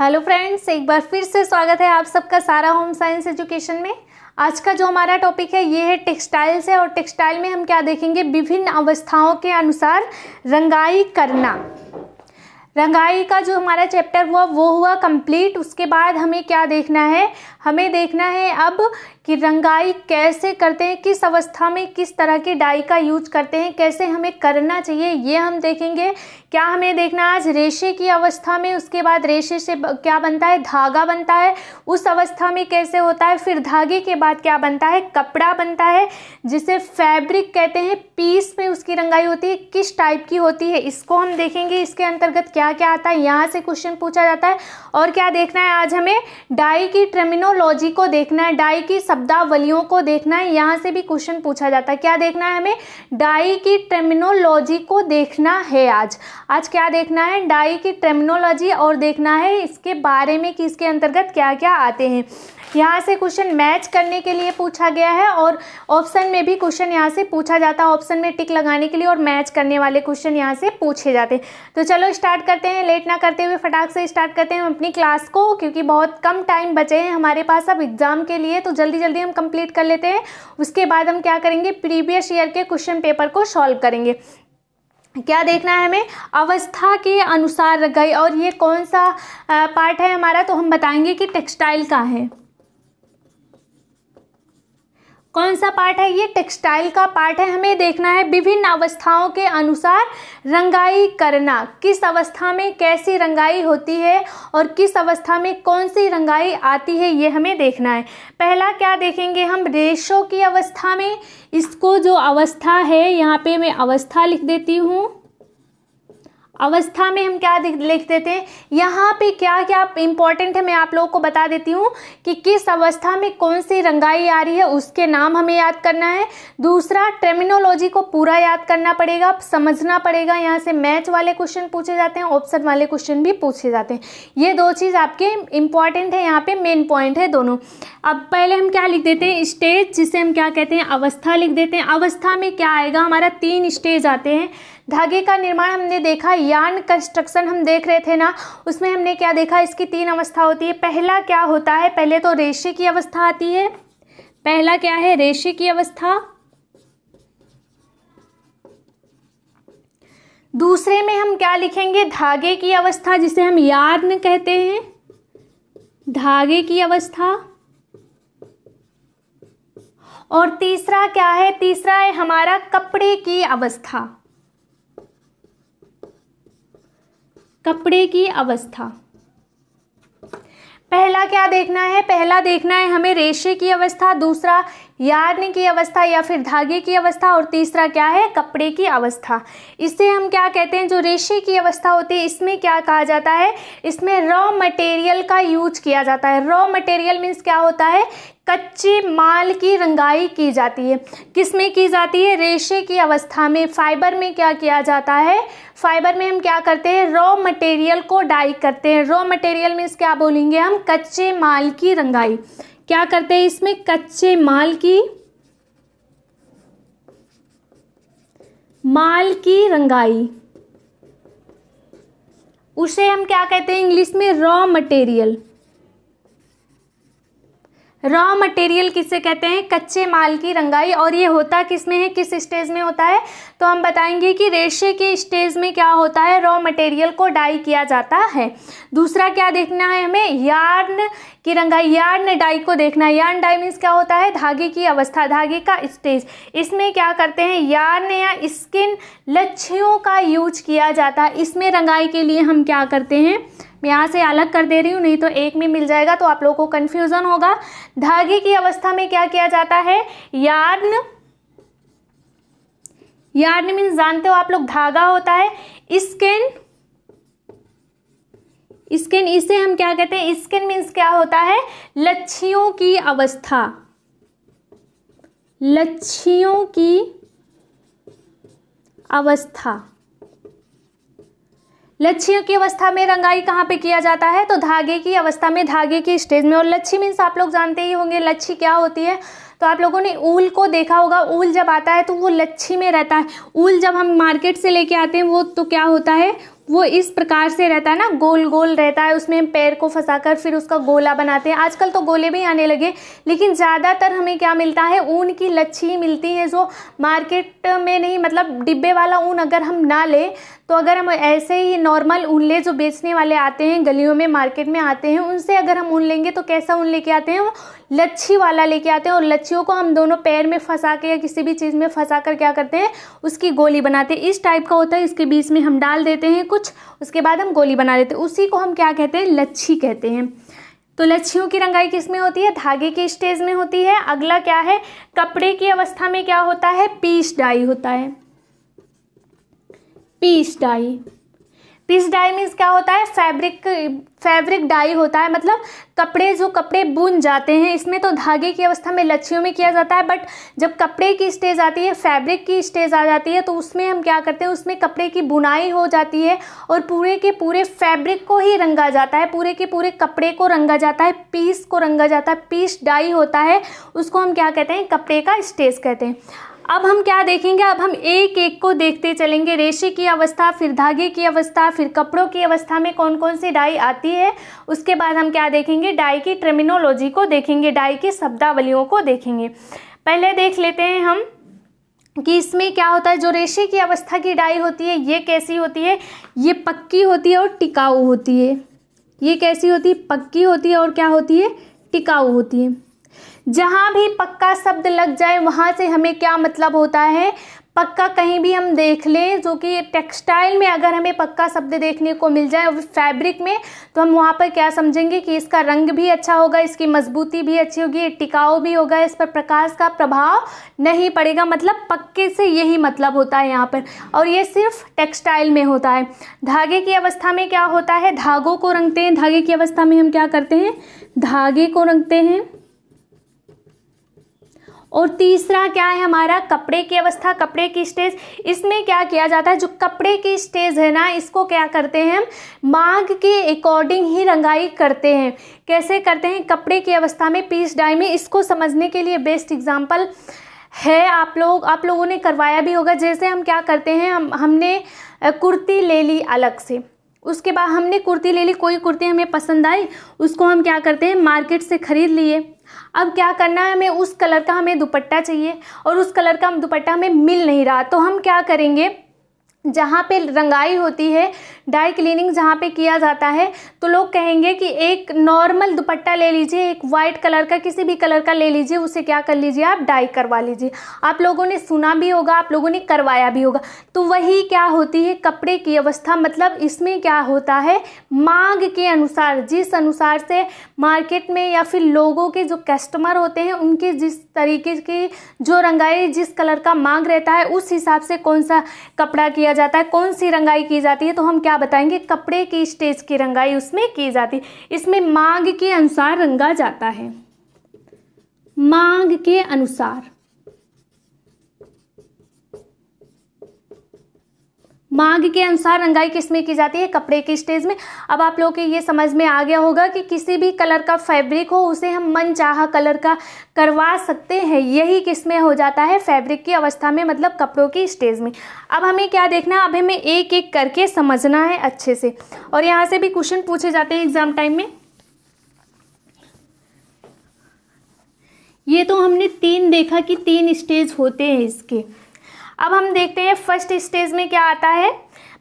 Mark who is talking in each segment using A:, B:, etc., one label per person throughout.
A: hello friends एक बार फिर से स्वागत है आप सबका सारा होम साइंस एजुकेशन में आज का जो हमारा टॉपिक है ये है टेक्सटाइल्स है और टेक्सटाइल में हम क्या देखेंगे विभिन्न अवस्थाओं के अनुसार रंगाई करना रंगाई का जो हमारा चैप्टर हुआ वो हुआ कंप्लीट उसके बाद हमें क्या देखना है हमें देखना है अब कि रंगाई कैसे करते हैं किस अवस्था में किस तरह की डाई का यूज करते हैं कैसे हमें करना चाहिए ये हम देखेंगे क्या हमें देखना आज रेशे की अवस्था में उसके बाद रेशे से क्या बनता है धागा बनता है उस अवस्था में कैसे होता है फिर धागे के बाद क्या बनता है कपड़ा बनता है जिसे फैब्रिक कहते हैं पीस में उसकी रंगाई होती है किस टाइप की होती है इसको हम देखेंगे इसके अंतर्गत क्या क्या आता है यहाँ से क्वेश्चन पूछा जाता है और क्या देखना है आज हमें डाई की टर्मिनोलॉजी को देखना है डाई की शब्दावलियों को देखना है यहाँ से भी क्वेश्चन पूछा जाता है क्या देखना है हमें डाई की टर्मिनोलॉजी को देखना है आज आज क्या देखना है डाई की टर्मिनोलॉजी और देखना है इसके बारे में कि इसके अंतर्गत क्या क्या आते हैं यहाँ से क्वेश्चन मैच करने के लिए पूछा गया है और ऑप्शन में भी क्वेश्चन यहाँ से पूछा जाता है ऑप्शन में टिक लगाने के लिए और मैच करने वाले क्वेश्चन यहाँ से पूछे जाते हैं तो चलो स्टार्ट करते हैं लेट ना करते हुए फटाक से स्टार्ट करते हैं हम अपनी क्लास को क्योंकि बहुत कम टाइम बचे हैं हमारे पास अब एग्ज़ाम के लिए तो जल्दी जल्दी हम कंप्लीट कर लेते हैं उसके बाद हम क्या करेंगे प्रीवियस ईयर के क्वेश्चन पेपर को सॉल्व करेंगे क्या देखना है हमें अवस्था के अनुसार गए और ये कौन सा पार्ट है हमारा तो हम बताएंगे कि टेक्सटाइल का है कौन सा पार्ट है ये टेक्सटाइल का पार्ट है हमें देखना है विभिन्न अवस्थाओं के अनुसार रंगाई करना किस अवस्था में कैसी रंगाई होती है और किस अवस्था में कौन सी रंगाई आती है ये हमें देखना है पहला क्या देखेंगे हम रेशों की अवस्था में इसको जो अवस्था है यहाँ पे मैं अवस्था लिख देती हूँ अवस्था में हम क्या लिख देते हैं यहाँ पे क्या क्या इम्पॉर्टेंट है मैं आप लोगों को बता देती हूँ कि किस अवस्था में कौन सी रंगाई आ रही है उसके नाम हमें याद करना है दूसरा टर्मिनोलॉजी को पूरा याद करना पड़ेगा समझना पड़ेगा यहाँ से मैच वाले क्वेश्चन पूछे जाते हैं ऑप्शन वाले क्वेश्चन भी पूछे जाते हैं ये दो चीज़ आपके इम्पॉर्टेंट है यहाँ पर मेन पॉइंट है दोनों अब पहले हम क्या लिख देते हैं स्टेज जिसे हम क्या कहते हैं अवस्था लिख देते हैं अवस्था में क्या आएगा हमारा तीन स्टेज आते हैं धागे का निर्माण हमने देखा यान कंस्ट्रक्शन हम देख रहे थे ना उसमें हमने क्या देखा इसकी तीन अवस्था होती है पहला क्या होता है पहले तो रेशे की अवस्था आती है पहला क्या है रेशे की अवस्था दूसरे में हम क्या लिखेंगे धागे की अवस्था जिसे हम यार्न कहते हैं धागे की अवस्था और तीसरा क्या है तीसरा है हमारा कपड़े की अवस्था कपड़े की अवस्था पहला क्या देखना है पहला देखना है हमें रेशे की अवस्था दूसरा यार्न की अवस्था या फिर धागे की अवस्था और तीसरा क्या है कपड़े की अवस्था इससे हम क्या कहते हैं जो रेशे की अवस्था होती है इसमें क्या कहा जाता है इसमें रॉ मटेरियल का यूज किया जाता है रॉ मटेरियल मीन्स क्या होता है कच्चे माल की रंगाई की जाती है किस में की जाती है रेशे की अवस्था में फाइबर में क्या किया जाता है फाइबर में हम क्या करते हैं रॉ मटेरियल को डाई करते हैं रॉ मटेरियल मीन्स क्या बोलेंगे हम कच्चे माल की रंगाई क्या करते हैं इसमें कच्चे माल की माल की रंगाई उसे हम क्या कहते हैं इंग्लिश में रॉ मटेरियल रॉ मटेरियल किसे कहते हैं कच्चे माल की रंगाई और ये होता किस में है किस स्टेज में होता है तो हम बताएंगे कि रेशे के स्टेज में क्या होता है रॉ मटेरियल को डाई किया जाता है दूसरा क्या देखना है हमें यार्न की रंगाई यार्न डाई को देखना है यार्न डाई मीन्स क्या होता है धागे की अवस्था धागे का स्टेज इसमें क्या करते हैं यार्न या स्किन लच्छियों का यूज किया जाता है इसमें रंगाई के लिए हम क्या करते हैं मैं यहाँ से अलग कर दे रही हूँ नहीं तो एक में मिल जाएगा तो आप लोगों को कन्फ्यूज़न होगा धागे की अवस्था में क्या किया जाता है यार्न यार्न मीन्स जानते हो आप लोग धागा होता है स्किन स्किन इसे हम क्या कहते हैं स्किन मीन्स क्या होता है लच्छियों की अवस्था लच्छियों की अवस्था लच्छियों की अवस्था में रंगाई कहाँ पे किया जाता है तो धागे की अवस्था में धागे की स्टेज में और लच्छी मीन्स आप लोग जानते ही होंगे लच्छी क्या होती है तो आप लोगों ने ऊल को देखा होगा ऊल जब आता है तो वो लच्छी में रहता है ऊल जब हम मार्केट से लेके आते हैं वो तो क्या होता है वो इस प्रकार से रहता है ना गोल गोल रहता है उसमें हम पैर को फंसाकर फिर उसका गोला बनाते हैं आजकल तो गोले भी आने लगे लेकिन ज़्यादातर हमें क्या मिलता है ऊन की लच्छी मिलती है जो मार्केट में नहीं मतलब डिब्बे वाला ऊन अगर हम ना लें तो अगर हम ऐसे ही नॉर्मल ऊन ले जो बेचने वाले आते हैं गलियों में मार्केट में आते हैं उनसे अगर हम ऊन लेंगे तो कैसा ऊन लेके आते हैं वो लच्छी वाला लेके आते हैं और लच्छियों को हम दोनों पैर में फंसा के या किसी भी चीज़ में फंसा कर क्या करते हैं उसकी गोली बनाते हैं इस टाइप का होता है इसके बीच में हम डाल देते हैं कुछ उसके बाद हम गोली बना लेते हैं उसी को हम क्या कहते हैं लच्छी कहते हैं तो लच्छियों की रंगाई किस में होती है धागे के स्टेज में होती है अगला क्या है कपड़े की अवस्था में क्या होता है पीस डाई होता है piece die piece die means क्या होता है फैब्रिक फैब्रिक डाई होता है मतलब कपड़े जो कपड़े बुन जाते हैं इसमें तो धागे की अवस्था में लच्छियों में किया जाता है बट जब कपड़े की स्टेज आती है फैब्रिक की स्टेज आ जाती है तो उसमें हम क्या करते हैं उसमें कपड़े की बुनाई हो जाती है और पूरे के पूरे फैब्रिक को ही रंगा जाता है पूरे के पूरे कपड़े को रंगा जाता है पीस को रंगा जाता है पीस डाई होता है उसको हम क्या कहते हैं कपड़े का स्टेज कहते हैं अब हम क्या देखेंगे अब हम एक एक को देखते चलेंगे रेशे की अवस्था फिर धागे की अवस्था फिर कपड़ों की अवस्था में कौन कौन सी डाई आती है उसके बाद हम क्या देखेंगे डाई की टर्मिनोलॉजी को देखेंगे डाई की शब्दावलियों को देखेंगे पहले देख लेते हैं हम कि इसमें क्या होता है जो रेशे की अवस्था की डाई होती है ये कैसी होती है ये पक्की होती है और टिकाऊ होती है ये कैसी होती है पक्की होती है और क्या होती है टिकाऊ होती है जहाँ भी पक्का शब्द लग जाए वहाँ से हमें क्या मतलब होता है पक्का कहीं भी हम देख लें जो कि टेक्सटाइल में अगर हमें पक्का शब्द देखने को मिल जाए फैब्रिक में तो हम वहाँ पर क्या समझेंगे कि इसका रंग भी अच्छा होगा इसकी मजबूती भी अच्छी होगी टिकाऊ भी होगा इस पर प्रकाश का प्रभाव नहीं पड़ेगा मतलब पक्के से यही मतलब होता है यहाँ पर और ये सिर्फ टेक्सटाइल में होता है धागे की अवस्था में क्या होता है धागों को रंगते हैं धागे की अवस्था में हम क्या करते हैं धागे को रंगते हैं और तीसरा क्या है हमारा कपड़े की अवस्था कपड़े की स्टेज इसमें क्या किया जाता है जो कपड़े की स्टेज है ना इसको क्या करते हैं हम मांग के अकॉर्डिंग ही रंगाई करते हैं कैसे करते हैं कपड़े की अवस्था में पीस डाई में इसको समझने के लिए बेस्ट एग्जाम्पल है आप लोग आप लोगों ने करवाया भी होगा जैसे हम क्या करते हैं हम हमने कुर्ती ले ली अलग से उसके बाद हमने कुर्ती ले ली कोई कुर्ती हमें पसंद आई उसको हम क्या करते हैं मार्केट से ख़रीद लिए अब क्या करना है हमें उस कलर का हमें दुपट्टा चाहिए और उस कलर का दुपट्टा हमें मिल नहीं रहा तो हम क्या करेंगे जहाँ पे रंगाई होती है डाई क्लीनिंग जहाँ पे किया जाता है तो लोग कहेंगे कि एक नॉर्मल दुपट्टा ले लीजिए एक वाइट कलर का किसी भी कलर का ले लीजिए उसे क्या कर लीजिए आप डाई करवा लीजिए आप लोगों ने सुना भी होगा आप लोगों ने करवाया भी होगा तो वही क्या होती है कपड़े की अवस्था मतलब इसमें क्या होता है मांग के अनुसार जिस अनुसार से मार्केट में या फिर लोगों के जो कस्टमर होते हैं उनके जिस तरीके की जो रंगाई जिस कलर का मांग रहता है उस हिसाब से कौन सा कपड़ा किया जाता है कौन सी रंगाई की जाती है तो हम क्या बताएंगे कपड़े की स्टेज की रंगाई उसमें की जाती है इसमें मांग के अनुसार रंगा जाता है मांग के अनुसार मांग के अनुसार रंगाई किस में की जाती है कपड़े के स्टेज में अब आप लोगों के ये समझ में आ गया होगा कि किसी भी कलर का फैब्रिक हो उसे हम मन चाह कलर का करवा सकते हैं यही किस में हो जाता है फैब्रिक की अवस्था में मतलब कपड़ों की स्टेज में अब हमें क्या देखना है अब हमें एक एक करके समझना है अच्छे से और यहाँ से भी क्वेश्चन पूछे जाते हैं एग्ज़ाम टाइम में ये तो हमने तीन देखा कि तीन स्टेज होते हैं इसके अब हम देखते हैं फर्स्ट स्टेज में क्या आता है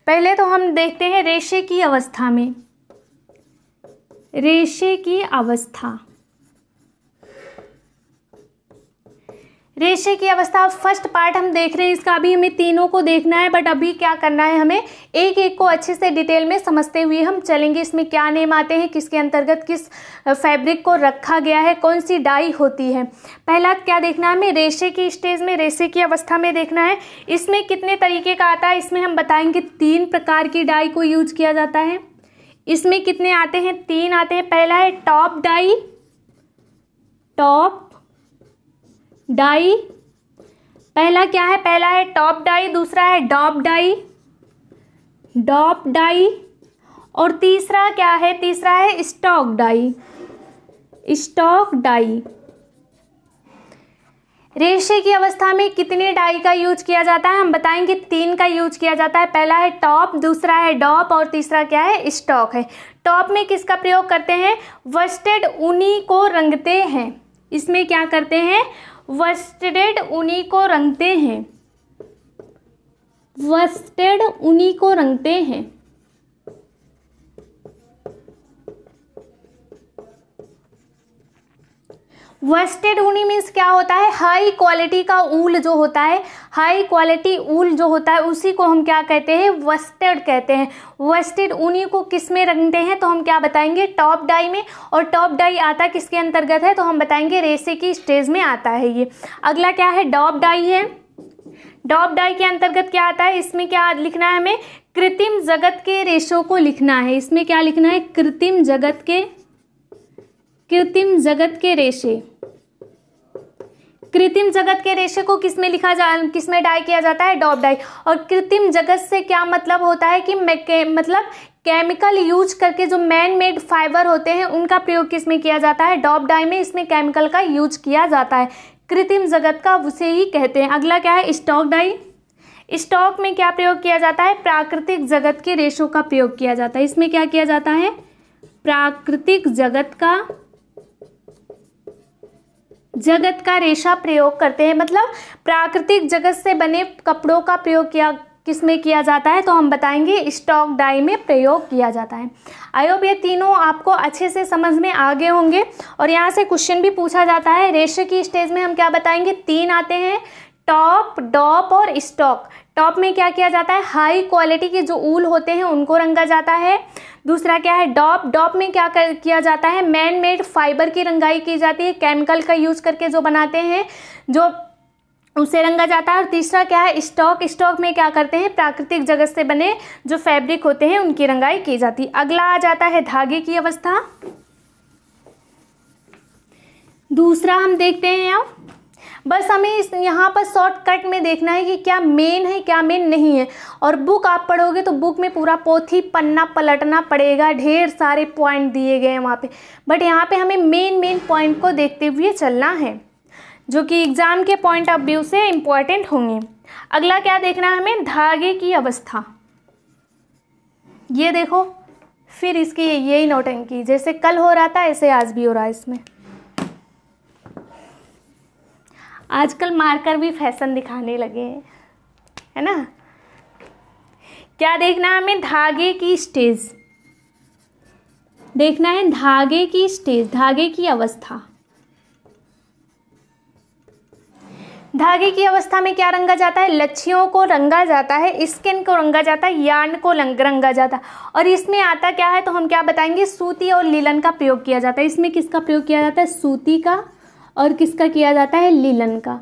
A: पहले तो हम देखते हैं रेशे की अवस्था में रेशे की अवस्था रेशे की अवस्था फर्स्ट पार्ट हम देख रहे हैं इसका अभी हमें तीनों को देखना है बट अभी क्या करना है हमें एक एक को अच्छे से डिटेल में समझते हुए हम चलेंगे इसमें क्या नेम आते हैं किसके अंतर्गत किस फैब्रिक को रखा गया है कौन सी डाई होती है पहला क्या देखना है हमें रेशे की स्टेज में रेशे की अवस्था में देखना है इसमें कितने तरीके का आता है इसमें हम बताएंगे तीन प्रकार की डाई को यूज किया जाता है इसमें कितने आते हैं तीन आते हैं पहला है टॉप डाई टॉप डाई पहला क्या है पहला है टॉप डाई दूसरा है डॉप डाई डॉप डाई और तीसरा क्या है तीसरा है स्टॉक डाई स्टॉक डाई रेशे की अवस्था में कितने डाई का यूज किया जाता है हम बताएंगे तीन का यूज किया जाता है पहला है टॉप दूसरा है डॉप और तीसरा क्या है स्टॉक है टॉप में किसका प्रयोग करते हैं वस्टेड ऊनी को रंगते हैं इसमें क्या करते हैं वस्टेड उन्हीं को रंगते हैं वस्टेड उन्हीं को रंगते हैं वेस्टेड ऊनी मीन्स क्या होता है हाई क्वालिटी का ऊल जो होता है हाई क्वालिटी ऊल जो होता है उसी को हम क्या कहते हैं वेस्टेड कहते हैं वेस्टेड ऊनी को किस में रंगते हैं तो हम क्या बताएंगे टॉप डाई में और टॉप डाई आता किसके अंतर्गत है तो हम बताएंगे रेसे की स्टेज में आता है ये अगला क्या है डॉप डाई है डॉप डाई के अंतर्गत क्या आता है इसमें क्या लिखना है हमें कृत्रिम जगत के रेशों को लिखना है इसमें क्या लिखना है कृत्रिम जगत के कृत्रिम जगत के रेशे कृत्रिम जगत के रेशे को किसमें लिखा जा किस में डाई किया जाता है डॉप डाई और कृत्रिम जगत से क्या मतलब होता है कि मतलब केमिकल यूज करके जो मैन मेड फाइबर होते हैं उनका प्रयोग किसमें किया जाता है डॉप डाई में इसमें केमिकल का यूज किया जाता है कृत्रिम जगत का उसे ही कहते हैं अगला क्या है स्टॉक डाई स्टॉक में क्या प्रयोग किया जाता है प्राकृतिक जगत के रेशों का प्रयोग किया जाता है इसमें क्या किया जाता है प्राकृतिक जगत का जगत का रेशा प्रयोग करते हैं मतलब प्राकृतिक जगत से बने कपड़ों का प्रयोग किया किस में किया जाता है तो हम बताएंगे स्टॉक डाई में प्रयोग किया जाता है आई होप ये तीनों आपको अच्छे से समझ में आगे होंगे और यहाँ से क्वेश्चन भी पूछा जाता है रेशे की स्टेज में हम क्या बताएंगे तीन आते हैं टॉप डॉप और स्टॉक टॉप में क्या किया जाता है हाई क्वालिटी के जो ऊल होते हैं उनको रंगा जाता है दूसरा क्या है डॉप डॉप में क्या कर, किया जाता है मैन मेड फाइबर की रंगाई की जाती है केमिकल का यूज़ करके जो बनाते हैं जो उसे रंगा जाता है और तीसरा क्या है स्टॉक स्टॉक में क्या करते हैं प्राकृतिक जगत से बने जो फैब्रिक होते हैं उनकी रंगाई की जाती है अगला आ जाता है धागे की अवस्था दूसरा हम देखते हैं अब बस हमें इस यहाँ पर शॉर्टकट में देखना है कि क्या मेन है क्या मेन नहीं है और बुक आप पढ़ोगे तो बुक में पूरा पोथी पन्ना पलटना पड़ेगा ढेर सारे पॉइंट दिए गए हैं वहाँ पर बट यहाँ पर हमें मेन मेन पॉइंट को देखते हुए चलना है जो कि एग्ज़ाम के पॉइंट ऑफ व्यू से इम्पॉर्टेंट होंगे अगला क्या देखना है हमें धागे की अवस्था ये देखो फिर इसकी यही नौटंकी जैसे कल हो रहा था ऐसे आज भी हो रहा है इसमें आजकल मार्कर भी फैशन दिखाने लगे हैं है ना क्या देखना है हमें धागे की स्टेज देखना है धागे की स्टेज धागे की अवस्था धागे की अवस्था में क्या रंगा जाता है लच्छियों को रंगा जाता है स्किन को रंगा जाता है यार्न को रंगा जाता है और इसमें आता क्या है तो हम क्या बताएंगे सूती और लीलन का प्रयोग किया जाता है इसमें किसका प्रयोग किया जाता है सूती का और किसका किया जाता है लीलन का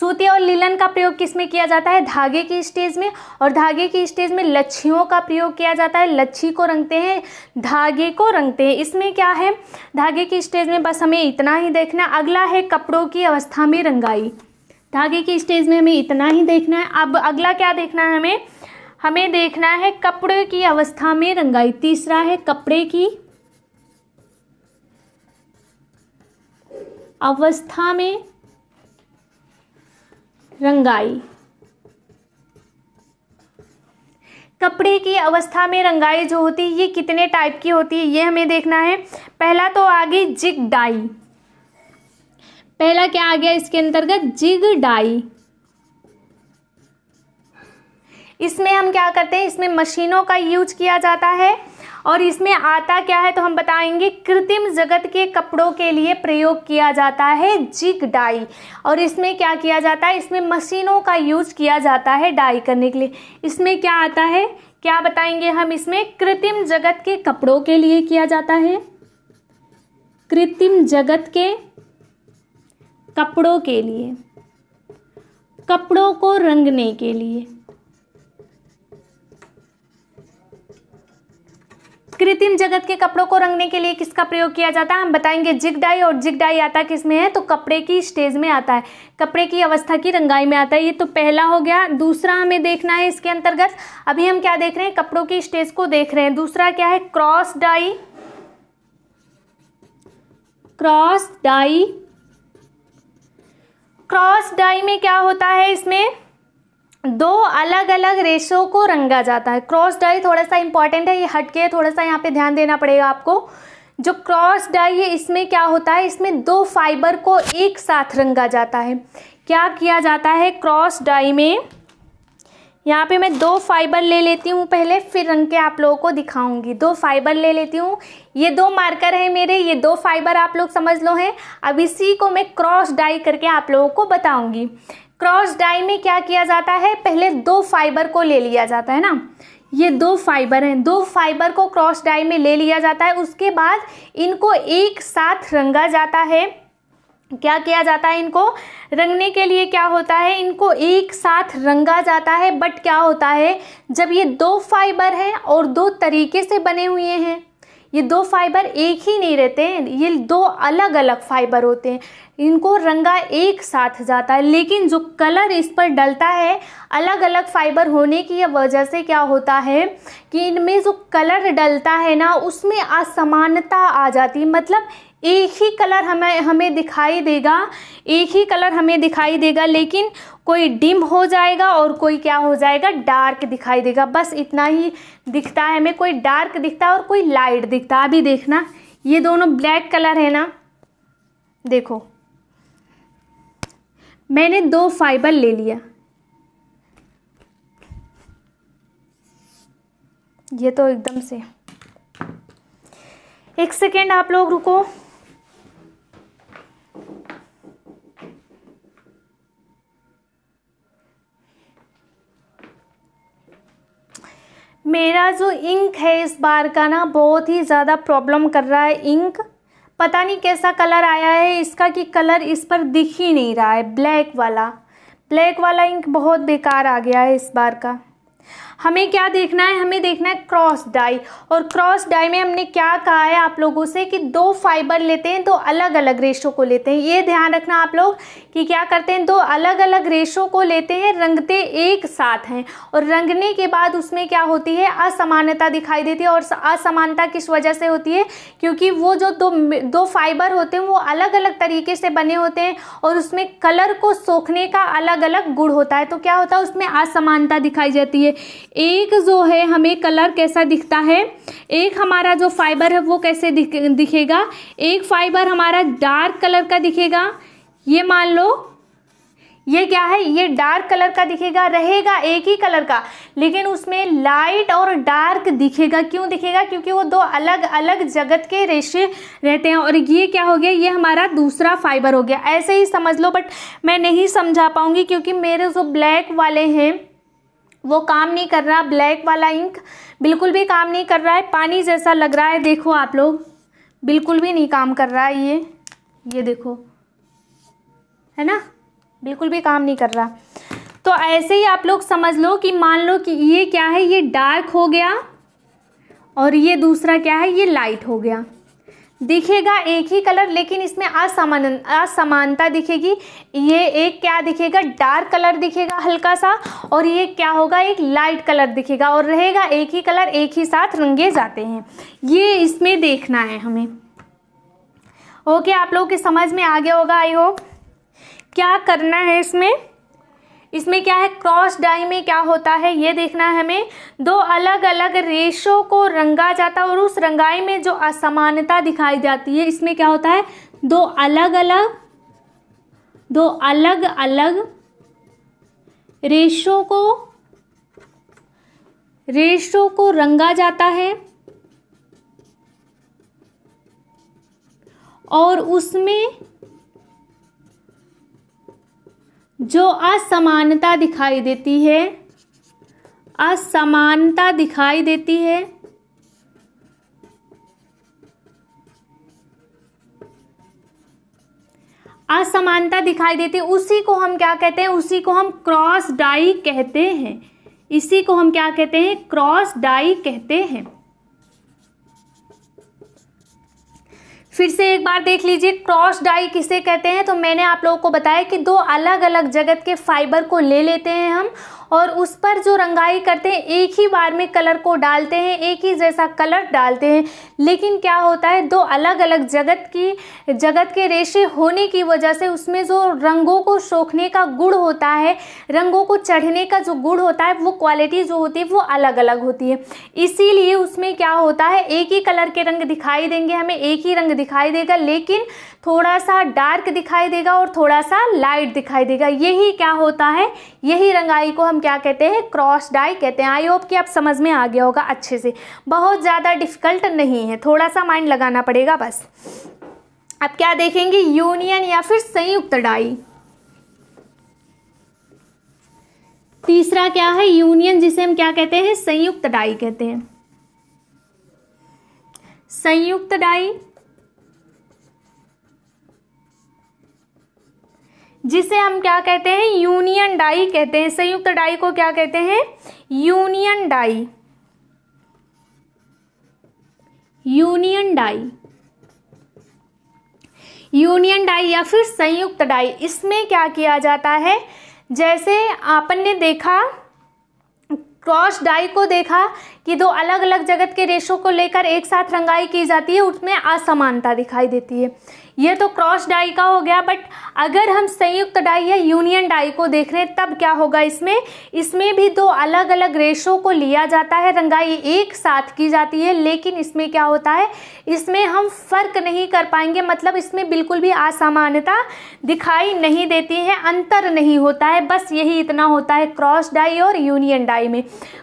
A: सूती और लीलन का प्रयोग किस में किया जाता है धागे की स्टेज में और धागे की स्टेज में लच्छियों का प्रयोग किया जाता है लच्छी को रंगते हैं धागे को रंगते हैं इसमें क्या है धागे की स्टेज में बस हमें इतना ही देखना है अगला है कपड़ों की अवस्था में रंगाई धागे की स्टेज में हमें इतना ही देखना है अब अगला क्या देखना है हमें हमें देखना है कपड़े की अवस्था में रंगाई तीसरा है कपड़े की अवस्था में रंगाई कपड़े की अवस्था में रंगाई जो होती है ये कितने टाइप की होती है ये हमें देखना है पहला तो आ गई जिग डाई पहला क्या आ गया इसके अंतर्गत जिग डाई इसमें हम क्या करते हैं इसमें मशीनों का यूज किया जाता है और इसमें आता क्या है तो हम बताएंगे कृत्रिम जगत के कपड़ों के लिए प्रयोग किया जाता है जिग डाई और इसमें क्या किया जाता है इसमें मशीनों का यूज किया जाता है डाई करने के लिए इसमें क्या आता है क्या बताएंगे हम इसमें कृत्रिम जगत के कपड़ों के लिए किया जाता है कृत्रिम जगत के कपड़ों के लिए कपड़ों को रंगने के लिए कृत्रिम जगत के कपड़ों को रंगने के लिए किसका प्रयोग किया जाता है हम बताएंगे जिग डाई और जिग डाई आता किस में है तो कपड़े की स्टेज में आता है कपड़े की अवस्था की रंगाई में आता है ये तो पहला हो गया दूसरा हमें देखना है इसके अंतर्गत अभी हम क्या देख रहे हैं कपड़ों की स्टेज को देख रहे हैं दूसरा क्या है cross die cross die cross die में क्या होता है इसमें दो अलग अलग रेशो को रंगा जाता है क्रॉस डाई थोड़ा सा इंपॉर्टेंट है ये हटके थोड़ा सा यहाँ पे ध्यान देना पड़ेगा आपको जो क्रॉस डाई है इसमें क्या होता है इसमें दो फाइबर को एक साथ रंगा जाता है क्या किया जाता है क्रॉस डाई में यहाँ पे मैं दो फाइबर ले लेती हूँ पहले फिर रंग के आप लोगों को दिखाऊंगी दो फाइबर ले लेती हूँ ये दो मार्कर हैं मेरे ये दो फाइबर आप लोग समझ लो हैं अब इसी को मैं क्रॉस डाई करके आप लोगों को बताऊंगी क्रॉस डाई में क्या किया जाता है पहले दो फाइबर को ले लिया जाता है ना ये दो फाइबर हैं दो फाइबर को क्रॉस डाई में ले लिया जाता है उसके बाद इनको एक साथ रंगा जाता है क्या किया जाता है इनको रंगने के लिए क्या होता है इनको एक साथ रंगा जाता है बट क्या होता है जब ये दो फाइबर हैं और दो तरीके से बने हुए हैं ये दो फाइबर एक ही नहीं रहते हैं ये दो अलग अलग फाइबर होते हैं इनको रंगा एक साथ जाता है लेकिन जो कलर इस पर डलता है अलग अलग फाइबर होने की वजह से क्या होता है कि इनमें जो कलर डलता है ना उसमें असमानता आ जाती है मतलब एक ही कलर हमें हमें दिखाई देगा एक ही कलर हमें दिखाई देगा लेकिन कोई डिम हो जाएगा और कोई क्या हो जाएगा डार्क दिखाई देगा बस इतना ही दिखता है हमें कोई डार्क दिखता है और कोई लाइट दिखता है अभी देखना ये दोनों ब्लैक कलर है ना देखो मैंने दो फाइबर ले लिया ये तो एकदम से एक सेकेंड आप लोग रुको मेरा जो इंक है इस बार का ना बहुत ही ज़्यादा प्रॉब्लम कर रहा है इंक पता नहीं कैसा कलर आया है इसका कि कलर इस पर दिख ही नहीं रहा है ब्लैक वाला ब्लैक वाला इंक बहुत बेकार आ गया है इस बार का हमें क्या देखना है हमें देखना है क्रॉस डाई और क्रॉस डाई में हमने क्या कहा है आप लोगों से कि दो फाइबर लेते हैं दो अलग अलग रेशों को लेते हैं ये ध्यान रखना आप लोग कि क्या करते हैं दो अलग अलग रेशों को लेते हैं रंगते एक साथ हैं और रंगने के बाद उसमें क्या होती है असमानता दिखाई देती है और असमानता किस वजह से होती है क्योंकि वो जो दो दो फाइबर होते हैं वो अलग अलग तरीके से बने होते हैं और उसमें कलर को सोखने का अलग अलग गुड़ होता है तो क्या होता है उसमें असमानता दिखाई जाती है एक जो है हमें कलर कैसा दिखता है एक हमारा जो फाइबर है वो कैसे दिख, दिखेगा एक फाइबर हमारा डार्क कलर का दिखेगा ये मान लो ये क्या है ये डार्क कलर का दिखेगा रहेगा एक ही कलर का लेकिन उसमें लाइट और डार्क दिखेगा क्यों दिखेगा क्योंकि वो दो अलग अलग जगत के रेशे रहते हैं और ये क्या हो गया ये हमारा दूसरा फाइबर हो गया ऐसे ही समझ लो बट मैं नहीं समझा पाऊंगी क्योंकि मेरे जो ब्लैक वाले हैं वो काम नहीं कर रहा ब्लैक वाला इंक बिल्कुल भी काम नहीं कर रहा है पानी जैसा लग रहा है देखो आप लोग बिल्कुल भी नहीं काम कर रहा है ये ये देखो है ना बिल्कुल भी काम नहीं कर रहा तो ऐसे ही आप लोग समझ लो कि मान लो कि ये क्या है ये डार्क हो गया और ये दूसरा क्या है ये लाइट हो गया दिखेगा एक ही कलर लेकिन इसमें असमान असमानता दिखेगी ये एक क्या दिखेगा डार्क कलर दिखेगा हल्का सा और ये क्या होगा एक लाइट कलर दिखेगा और रहेगा एक ही कलर एक ही साथ रंगे जाते हैं ये इसमें देखना है हमें ओके आप लोगों के समझ में आ गया होगा आई होप क्या करना है इसमें इसमें क्या है क्रॉस डाई में क्या होता है ये देखना है हमें दो अलग अलग रेशों को रंगा जाता है और उस रंगाई में जो असमानता दिखाई जाती है इसमें क्या होता है दो अलग अलग दो अलग अलग रेशों को रेशों को रंगा जाता है और उसमें जो असमानता दिखाई देती है असमानता दिखाई देती है असमानता दिखाई देती है उसी को हम क्या कहते हैं उसी को हम क्रॉस डाई कहते हैं इसी को हम क्या कहते हैं क्रॉस डाई कहते हैं फिर से एक बार देख लीजिए क्रॉस डाई किसे कहते हैं तो मैंने आप लोगों को बताया कि दो अलग अलग जगत के फाइबर को ले लेते हैं हम और उस पर जो रंगाई करते हैं एक ही बार में कलर को डालते हैं एक ही जैसा कलर डालते हैं लेकिन क्या होता है दो अलग अलग जगत की जगत के रेशे होने की वजह से उसमें जो रंगों को सोखने का गुड़ होता है रंगों को चढ़ने का जो गुड़ होता है वो क्वालिटी जो होती है वो अलग अलग होती है इसीलिए उसमें क्या होता है एक ही कलर के रंग दिखाई देंगे हमें एक ही रंग दिखाई देगा लेकिन थोड़ा सा डार्क दिखाई देगा और थोड़ा सा लाइट दिखाई देगा यही क्या होता है यही रंगाई को हम क्या कहते हैं क्रॉस डाई कहते हैं आई होप कि आप समझ में आ गया होगा अच्छे से बहुत ज़्यादा डिफिकल्ट नहीं है थोड़ा सा माइंड लगाना पड़ेगा बस अब क्या देखेंगे यूनियन या फिर संयुक्त डाई तीसरा क्या है यूनियन जिसे हम क्या कहते हैं संयुक्त डाई कहते हैं संयुक्त डाई जिसे हम क्या कहते हैं यूनियन डाई कहते हैं संयुक्त डाई को क्या कहते हैं union die union die union die या फिर संयुक्त डाई इसमें क्या किया जाता है जैसे आपन ने देखा क्रॉस डाई को देखा कि दो अलग अलग जगत के रेशों को लेकर एक साथ रंगाई की जाती है उसमें असमानता दिखाई देती है ये तो क्रॉस डाई का हो गया बट अगर हम संयुक्त डाई या यूनियन डाई को देख रहे हैं तब क्या होगा इसमें इसमें भी दो अलग अलग रेशों को लिया जाता है रंगाई एक साथ की जाती है लेकिन इसमें क्या होता है इसमें हम फर्क नहीं कर पाएंगे मतलब इसमें बिल्कुल भी असामान्यता दिखाई नहीं देती है अंतर नहीं होता है बस यही इतना होता है क्रॉस डाई और यूनियन डाई में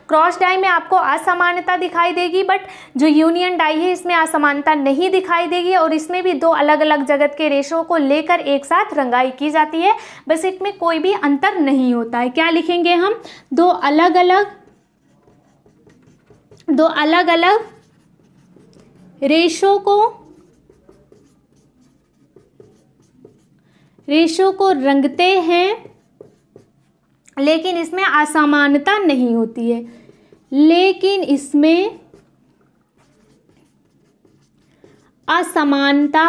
A: क्रॉस डाई में आपको असमान असमानता दिखाई देगी बट जो यूनियन डाई है इसमें असमानता नहीं दिखाई देगी और इसमें भी दो अलग अलग जगत के रेशों को लेकर एक साथ रंगाई की जाती है बस इसमें कोई भी अंतर नहीं होता है क्या लिखेंगे हम दो अलग अलग दो अलग अलग रेशों को रेशों को रंगते हैं लेकिन इसमें असमानता नहीं होती है लेकिन इसमें असमानता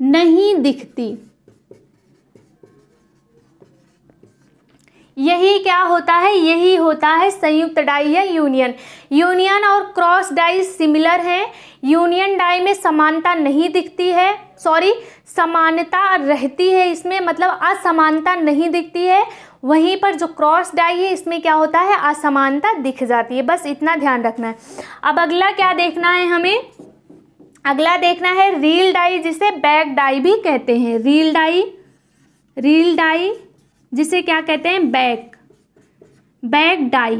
A: नहीं दिखती यही क्या होता है यही होता है संयुक्त डाई या यूनियन यूनियन और क्रॉस डाई सिमिलर हैं यूनियन डाई में समानता नहीं दिखती है सॉरी समानता रहती है इसमें मतलब असमानता नहीं दिखती है वहीं पर जो क्रॉस डाई है इसमें क्या होता है असमानता दिख जाती है बस इतना ध्यान रखना है अब अगला क्या देखना है हमें अगला देखना है रील डाई जिसे बैक डाई भी कहते हैं रील डाई रील डाई जिसे क्या कहते हैं बैक बैक डाई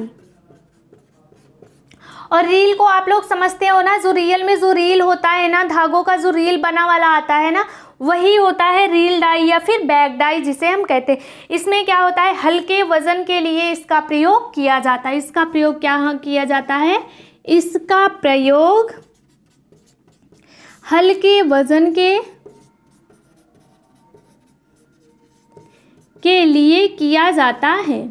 A: और रील को आप लोग समझते हो ना जो रियल में जो रील होता है ना धागों का जो रील बना वाला आता है ना वही होता है रील डाई या फिर बैग डाई जिसे हम कहते हैं इसमें क्या होता है हल्के वज़न के लिए इसका प्रयोग किया जाता है इसका प्रयोग क्या हाँ, किया जाता है इसका प्रयोग हल्के वज़न के के लिए किया जाता है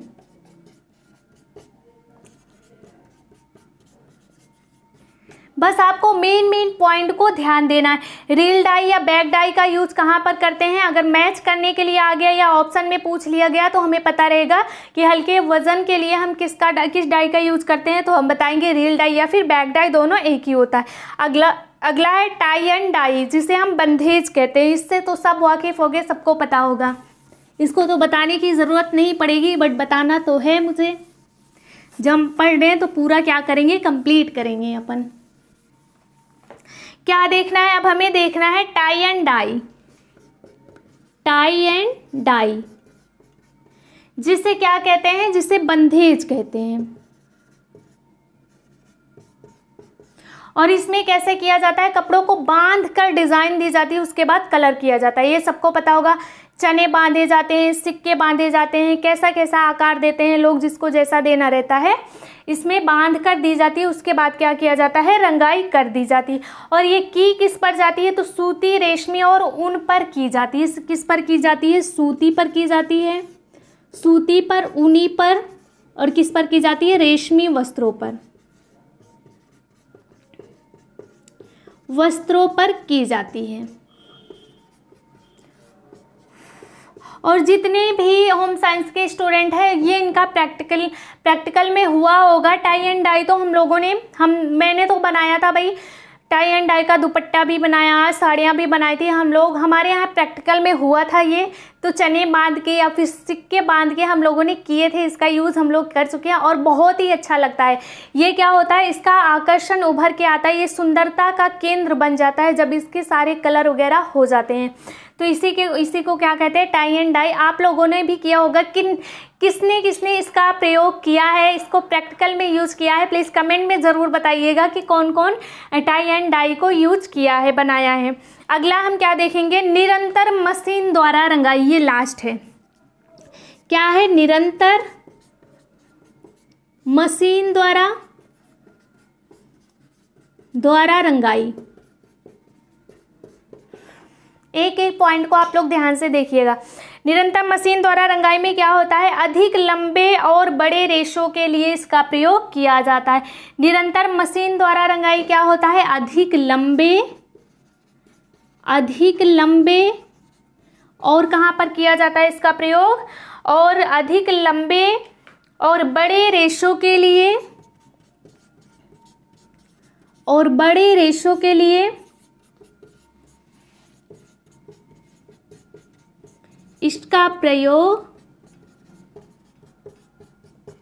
A: बस आपको मेन मेन पॉइंट को ध्यान देना है रील डाई या बैक डाई का यूज़ कहाँ पर करते हैं अगर मैच करने के लिए आ गया या ऑप्शन में पूछ लिया गया तो हमें पता रहेगा कि हल्के वजन के लिए हम किसका किस डाई का यूज़ करते हैं तो हम बताएंगे रील डाई या फिर बैक डाई दोनों एक ही होता है अगला अगला है टाई एंड डाई जिसे हम बंधेज कहते हैं इससे तो सब वाकिफ़ हो गए सबको पता होगा इसको तो बताने की ज़रूरत नहीं पड़ेगी बट बताना तो है मुझे जब हम पढ़ रहे हैं तो पूरा क्या करेंगे कंप्लीट करेंगे अपन क्या देखना है अब हमें देखना है tie and die tie and die जिसे क्या कहते हैं जिसे बंधेज कहते हैं और इसमें कैसे किया जाता है कपड़ों को बांध कर डिज़ाइन दी जाती है उसके बाद कलर किया जाता है ये सबको पता होगा चने बांधे जाते हैं सिक्के बांधे जाते हैं कैसा कैसा आकार देते हैं लोग जिसको जैसा देना रहता है इसमें बांध कर दी जाती है उसके बाद क्या किया जाता है रंगाई कर दी जाती है और ये की किस पर जाती है तो सूती रेशमी और ऊन पर की जाती है किस पर की जाती है सूती पर की जाती है सूती पर ऊनी पर और किस पर की जाती है रेशमी वस्त्रों पर वस्त्रों पर की जाती है और जितने भी होम साइंस के स्टूडेंट हैं ये इनका प्रैक्टिकल प्रैक्टिकल में हुआ होगा टाई एंड डाई तो हम लोगों ने हम मैंने तो बनाया था भाई टाई एंड डाई का दुपट्टा भी बनाया साड़ियाँ भी बनाई थी हम लोग हमारे यहाँ प्रैक्टिकल में हुआ था ये तो चने बांध के या फिर सिक्के बांध के हम लोगों ने किए थे इसका यूज़ हम लोग कर चुके हैं और बहुत ही अच्छा लगता है ये क्या होता है इसका आकर्षण उभर के आता है ये सुंदरता का केंद्र बन जाता है जब इसके सारे कलर वगैरह हो जाते हैं तो इसी के इसी को क्या कहते हैं टाई एंड डाई आप लोगों ने भी किया होगा किन किसने किसने इसका प्रयोग किया है इसको प्रैक्टिकल में यूज़ किया है प्लीज़ कमेंट में ज़रूर बताइएगा कि कौन कौन टाई एंड डाई को यूज किया है बनाया है अगला हम क्या देखेंगे निरंतर मशीन द्वारा रंगाई ये लास्ट है क्या है निरंतर मशीन द्वारा द्वारा रंगाई एक एक पॉइंट को आप लोग ध्यान से देखिएगा निरंतर मशीन द्वारा रंगाई में क्या होता है अधिक लंबे और बड़े रेशों के लिए इसका प्रयोग किया जाता है निरंतर मशीन द्वारा रंगाई क्या होता है अधिक लंबे अधिक लंबे और कहाँ पर किया जाता है इसका प्रयोग और अधिक लंबे और बड़े रेशों के लिए और बड़े रेशों के लिए इसका प्रयोग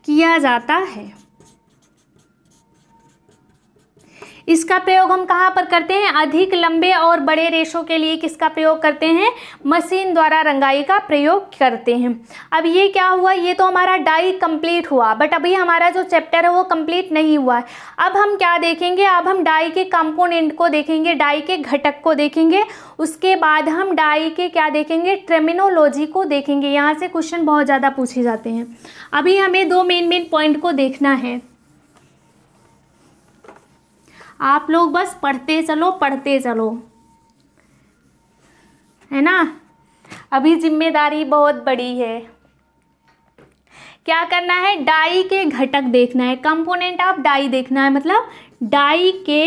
A: किया जाता है इसका प्रयोग हम कहाँ पर करते हैं अधिक लंबे और बड़े रेशों के लिए किसका प्रयोग करते हैं मशीन द्वारा रंगाई का प्रयोग करते हैं अब ये क्या हुआ ये तो हमारा डाई कंप्लीट हुआ बट अभी हमारा जो चैप्टर है वो कंप्लीट नहीं हुआ है अब हम क्या देखेंगे अब हम डाई के कंपोनेंट को देखेंगे डाई के घटक को देखेंगे उसके बाद हम डाई के क्या देखेंगे ट्रेमिनोलॉजी को देखेंगे यहाँ से क्वेश्चन बहुत ज़्यादा पूछे जाते हैं अभी हमें दो मेन मेन पॉइंट को देखना है आप लोग बस पढ़ते चलो पढ़ते चलो है ना अभी जिम्मेदारी बहुत बड़ी है क्या करना है डाई के घटक देखना है कंपोनेंट ऑफ डाई देखना है मतलब डाई के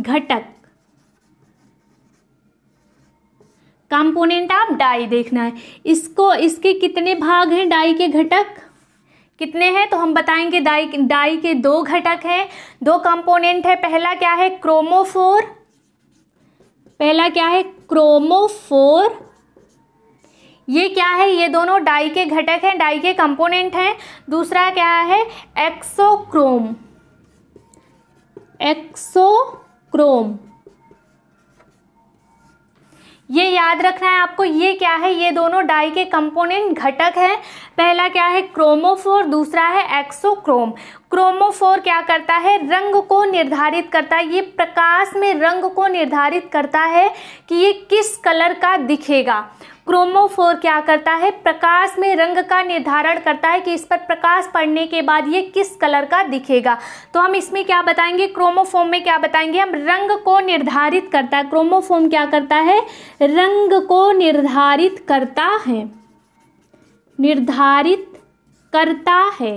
A: घटक कंपोनेंट ऑफ डाई देखना है इसको इसके कितने भाग हैं डाई के घटक कितने हैं तो हम बताएंगे डाई डाई के दो घटक हैं दो कंपोनेंट है पहला क्या है क्रोमोफोर पहला क्या है क्रोमोफोर ये क्या है ये दोनों डाई के घटक हैं डाई के कंपोनेंट हैं दूसरा क्या है एक्सोक्रोम एक्सोक्रोम ये याद रखना है आपको ये क्या है ये दोनों डाई के कंपोनेंट घटक हैं पहला क्या है क्रोमोफोर दूसरा है एक्सोक्रोम क्रोमोफोर क्या करता है रंग को निर्धारित करता है ये प्रकाश में रंग को निर्धारित करता है कि ये किस कलर का दिखेगा क्रोमोफोर क्या करता है प्रकाश में रंग का निर्धारण करता है कि इस पर प्रकाश पड़ने के बाद ये किस कलर का दिखेगा तो हम इसमें क्या बताएंगे क्रोमोफोम में क्या बताएंगे हम रंग को निर्धारित करता है क्रोमोफोम क्या करता है रंग को निर्धारित करता है निर्धारित करता है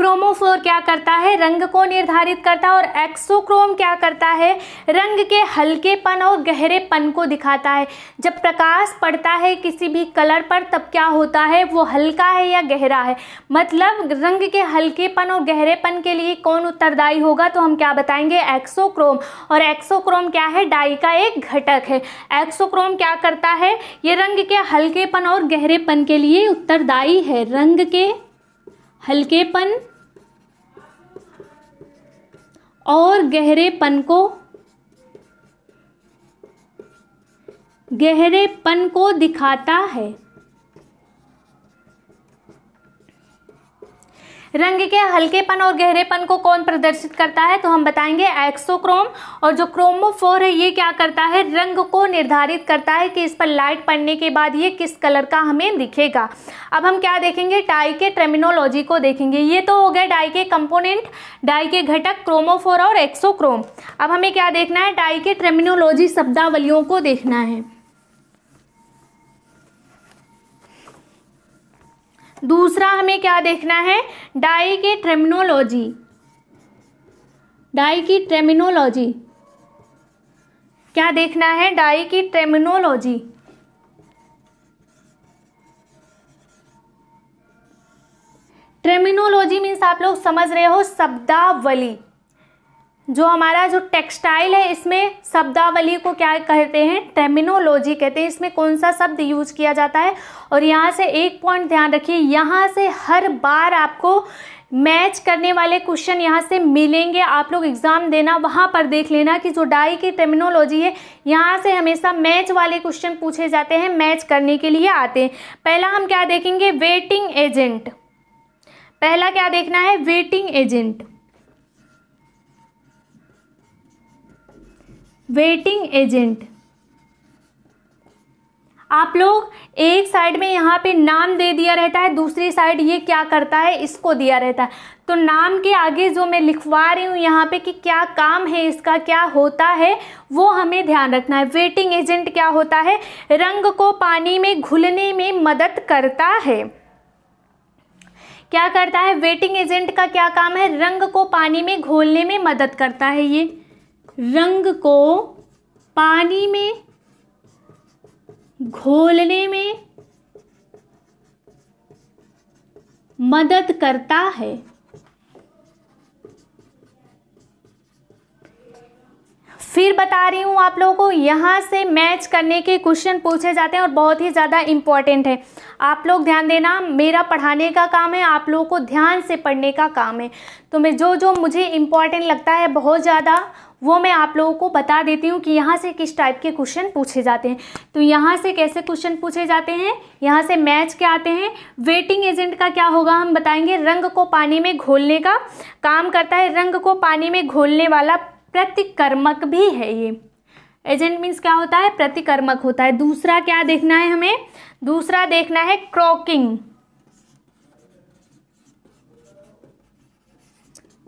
A: क्रोमोफ्लोर क्या करता है रंग को निर्धारित करता है और एक्सोक्रोम क्या करता है रंग के हल्केपन और गहरेपन को दिखाता है जब प्रकाश पड़ता है किसी भी कलर पर तब क्या होता है वो हल्का है या गहरा है मतलब रंग के हल्केपन और गहरेपन के लिए कौन उत्तरदायी होगा तो हम क्या बताएंगे एक्सोक्रोम और एक्सोक्रोम क्या है डाई का एक घटक है एक्सोक्रोम क्या करता है ये रंग के हल्केपन और गहरेपन के लिए उत्तरदायी है रंग के हल्केपन और गहरेपन को गहरेपन को दिखाता है रंग के हल्केपन और गहरेपन को कौन प्रदर्शित करता है तो हम बताएंगे एक्सोक्रोम और जो क्रोमोफोर है ये क्या करता है रंग को निर्धारित करता है कि इस पर लाइट पड़ने के बाद ये किस कलर का हमें दिखेगा अब हम क्या देखेंगे डाई के ट्रेमिनोलॉजी को देखेंगे ये तो हो गए डाई के कंपोनेंट डाई के घटक क्रोमोफोर और एक्सोक्रोम अब हमें क्या देखना है डाई के ट्रेमिनोलॉजी शब्दावलियों को देखना है दूसरा हमें क्या देखना है डाई की ट्रेमिनोलॉजी डाई की ट्रेमिनोलॉजी क्या देखना है डाई की ट्रेमिनोलॉजी ट्रेमिनोलॉजी मीन्स आप लोग समझ रहे हो शब्दावली जो हमारा जो टेक्सटाइल है इसमें शब्दावली को क्या कहते हैं टेमिनोलॉजी कहते हैं इसमें कौन सा शब्द यूज किया जाता है और यहाँ से एक पॉइंट ध्यान रखिए यहाँ से हर बार आपको मैच करने वाले क्वेश्चन यहाँ से मिलेंगे आप लोग एग्ज़ाम देना वहाँ पर देख लेना कि जो डाई की टेमिनोलॉजी है यहाँ से हमेशा मैच वाले क्वेश्चन पूछे जाते हैं मैच करने के लिए आते हैं पहला हम क्या देखेंगे वेटिंग एजेंट पहला क्या देखना है वेटिंग एजेंट वेटिंग एजेंट आप लोग एक साइड में यहाँ पे नाम दे दिया रहता है दूसरी साइड ये क्या करता है इसको दिया रहता है तो नाम के आगे जो मैं लिखवा रही हूँ यहाँ पे कि क्या काम है इसका क्या होता है वो हमें ध्यान रखना है वेटिंग एजेंट क्या होता है रंग को पानी में घुलने में मदद करता है क्या करता है वेटिंग एजेंट का क्या काम है रंग को पानी में घोलने में मदद करता है ये रंग को पानी में घोलने में मदद करता है फिर बता रही हूँ आप लोगों को यहाँ से मैच करने के क्वेश्चन पूछे जाते हैं और बहुत ही ज़्यादा इम्पॉर्टेंट है आप लोग ध्यान देना मेरा पढ़ाने का काम है आप लोगों को ध्यान से पढ़ने का काम है तो मैं जो जो मुझे इम्पॉर्टेंट लगता है बहुत ज़्यादा वो मैं आप लोगों को बता देती हूँ कि यहाँ से किस टाइप के क्वेश्चन पूछे जाते हैं तो यहाँ से कैसे क्वेश्चन पूछे जाते हैं यहाँ से मैच के आते हैं वेटिंग एजेंट का क्या होगा हम बताएंगे रंग को पानी में घोलने का काम करता है रंग को पानी में घोलने वाला प्रतिकर्मक भी है ये एजेंट मीन्स क्या होता है प्रतिकर्मक होता है दूसरा क्या देखना है हमें दूसरा देखना है क्रॉकिंग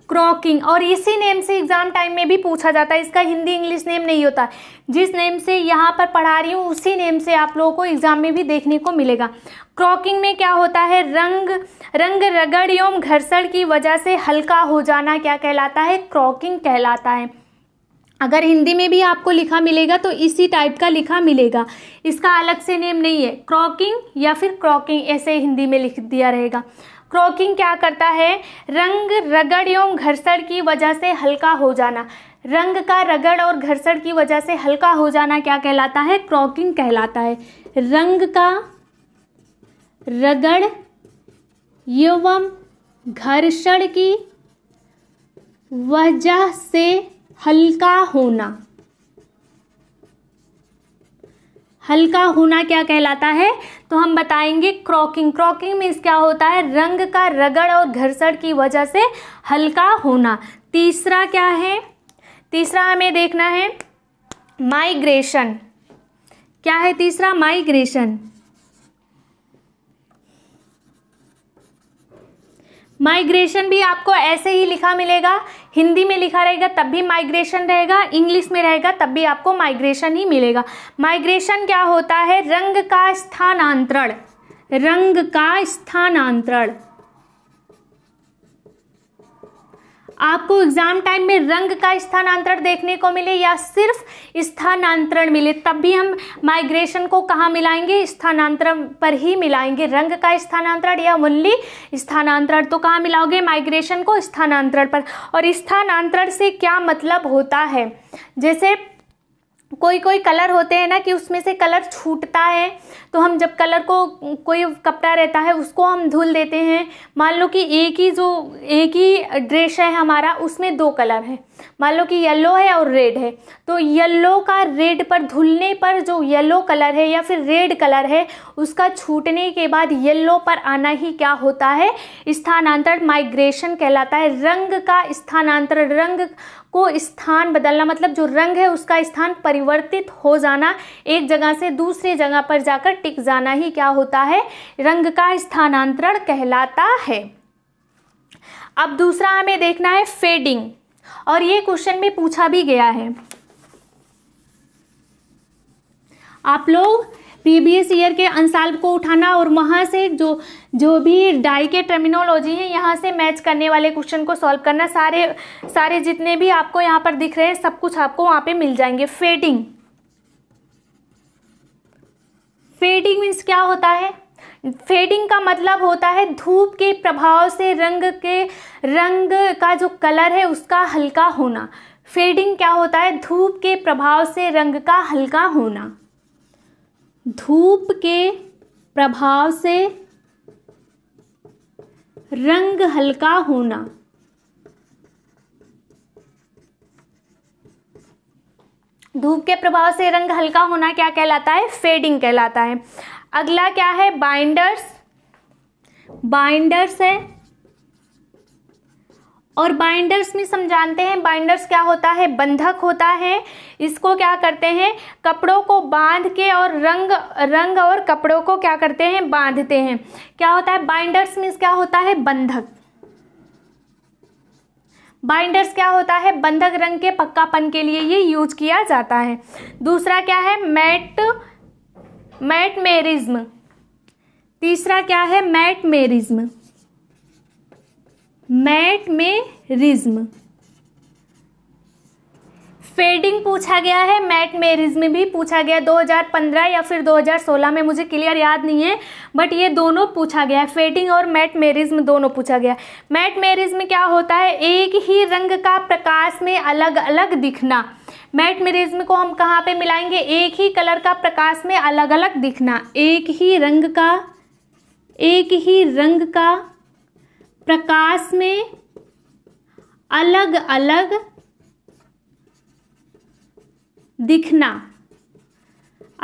A: क्रॉकिंग और इसी नेम से एग्जाम टाइम में भी पूछा जाता है इसका हिंदी इंग्लिश नेम नहीं होता जिस नेम से यहाँ पर पढ़ा रही हूँ उसी नेम से आप लोगों को एग्जाम में भी देखने को मिलेगा क्रॉकिंग में क्या होता है रंग रंग रगड़ एवं घर्षण की वजह से हल्का हो जाना क्या कहलाता है क्रॉकिंग कहलाता है अगर हिंदी में भी आपको लिखा मिलेगा तो इसी टाइप का लिखा मिलेगा इसका अलग से नेम नहीं है क्रॉकिंग या फिर क्रॉकिंग ऐसे हिंदी में लिख दिया रहेगा क्रॉकिंग क्या करता है रंग रगड़ एवं घर्षण की वजह से हल्का हो जाना रंग का रगड़ और घर्षण की वजह से हल्का हो जाना क्या कहलाता है क्रॉकिंग कहलाता है रंग का रगड़ एवं घर्षण की वजह से हल्का होना हल्का होना क्या कहलाता है तो हम बताएंगे क्रॉकिंग क्रॉकिंग में क्या होता है रंग का रगड़ और घर्षण की वजह से हल्का होना तीसरा क्या है तीसरा हमें देखना है माइग्रेशन क्या है तीसरा माइग्रेशन माइग्रेशन भी आपको ऐसे ही लिखा मिलेगा हिंदी में लिखा रहेगा तब भी माइग्रेशन रहेगा इंग्लिश में रहेगा तब भी आपको माइग्रेशन ही मिलेगा माइग्रेशन क्या होता है रंग का स्थानांतरण रंग का स्थानांतरण आपको एग्जाम टाइम में रंग का स्थानांतरण देखने को मिले या सिर्फ स्थानांतरण मिले तब भी हम माइग्रेशन को कहाँ मिलाएंगे स्थानांतरण पर ही मिलाएंगे रंग का स्थानांतरण या ओनली स्थानांतरण तो कहाँ मिलाओगे माइग्रेशन को स्थानांतरण पर और स्थानांतरण से क्या मतलब होता है जैसे कोई कोई कलर होते हैं ना कि उसमें से कलर छूटता है तो हम जब कलर को कोई कपड़ा रहता है उसको हम धुल देते हैं मान लो कि एक ही जो एक ही ड्रेस है हमारा उसमें दो कलर है मान लो कि येलो है और रेड है तो येलो का रेड पर धुलने पर जो येलो कलर है या फिर रेड कलर है उसका छूटने के बाद येलो पर आना ही क्या होता है स्थानांतरण माइग्रेशन कहलाता है रंग का स्थानांतरण रंग को स्थान बदलना मतलब जो रंग है उसका स्थान परिवर्तित हो जाना एक जगह से दूसरे जगह पर जाकर टिक जाना ही क्या होता है रंग का स्थानांतरण कहलाता है अब दूसरा हमें देखना है फेडिंग और ये क्वेश्चन में पूछा भी गया है आप लोग प्रीवियस ईयर के अनसाल्व को उठाना और वहाँ से जो जो भी डाई के टर्मिनोलॉजी है यहाँ से मैच करने वाले क्वेश्चन को सॉल्व करना सारे सारे जितने भी आपको यहाँ पर दिख रहे हैं सब कुछ आपको वहाँ पे मिल जाएंगे फेडिंग फेडिंग मीन्स क्या होता है फेडिंग का मतलब होता है धूप के प्रभाव से रंग के रंग का जो कलर है उसका हल्का होना फेडिंग क्या होता है धूप के प्रभाव से रंग का हल्का होना धूप के प्रभाव से रंग हल्का होना धूप के प्रभाव से रंग हल्का होना क्या कहलाता है फेडिंग कहलाता है अगला क्या है बाइंडर्स बाइंडर्स है और बाइंडर्स में हम जानते हैं बाइंडर्स क्या होता है बंधक होता है इसको क्या करते हैं कपड़ों को बांध के और रंग रंग और कपड़ों को क्या करते हैं बांधते हैं क्या होता है बाइंडर्स में क्या होता है बंधक बाइंडर्स क्या होता है बंधक रंग के पक्कापन के लिए ये यूज किया जाता है दूसरा क्या है मैट मैट मेरिज्म तीसरा क्या है मैट मेरिज्म मैट में रिज्म फेडिंग पूछा गया है मैट में में भी पूछा गया 2015 या फिर 2016 में मुझे क्लियर याद नहीं है बट ये दोनों पूछा गया है फेडिंग और मैट मेरिज्म दोनों पूछा गया मैट मेरिज में क्या होता है एक ही रंग का प्रकाश में अलग अलग दिखना मैट मेरिज्म को हम कहाँ पे मिलाएंगे एक ही कलर का प्रकाश में अलग अलग दिखना एक ही रंग का एक ही रंग का प्रकाश में अलग अलग दिखना